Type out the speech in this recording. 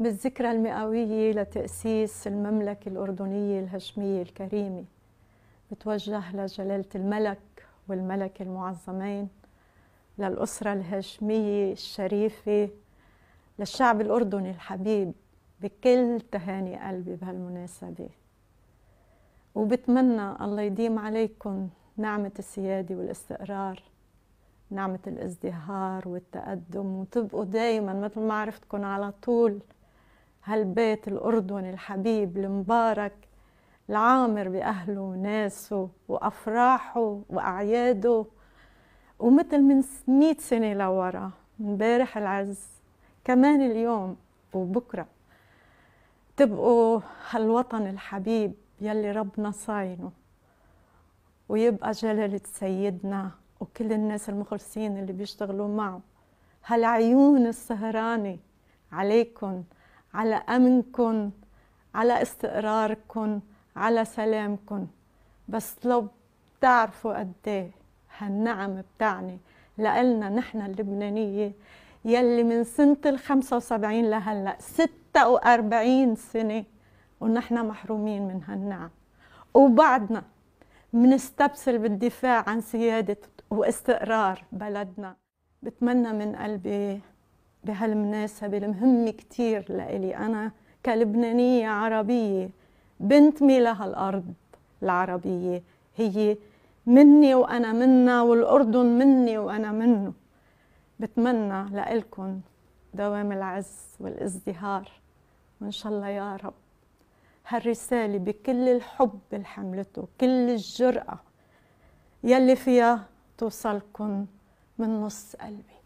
بالذكرى المئوية لتأسيس المملكة الأردنية الهاشمية الكريمة بتوجه لجلالة الملك والملكة المعظمين للأسرة الهاشمية الشريفة للشعب الأردني الحبيب بكل تهاني قلبي بهالمناسبة وبتمنى الله يديم عليكم نعمة السيادة والاستقرار نعمة الازدهار والتقدم وتبقوا دايما مثل ما عرفتكم على طول هالبيت الأردني الحبيب المبارك العامر بأهله وناسه وأفراحه وأعياده ومثل من مئة سنة لورا بارح العز كمان اليوم وبكرة تبقوا هالوطن الحبيب يلي ربنا صاينه ويبقى جلالة سيدنا وكل الناس المخلصين اللي بيشتغلوا معه هالعيون السهرانة عليكم على امنكم على استقراركم على سلامكم بس لو بتعرفوا قد إيه هالنعم بتعني لإلنا نحن اللبنانية يلي من سنة ال 75 لهلا 46 سنة ونحن محرومين من هالنعم وبعدنا منستبسل بالدفاع عن سيادة واستقرار بلدنا بتمنى من قلبي بهالمناسبة المهمة كتير لإلي أنا كلبنانية عربية بنتمي لها الأرض العربية هي مني وأنا منا والأردن مني وأنا منه بتمنى لإلكن دوام العز والازدهار وإن شاء الله يا رب هالرسالة بكل الحب اللي حملته كل الجرأة يلي فيها توصلكن من نص قلبي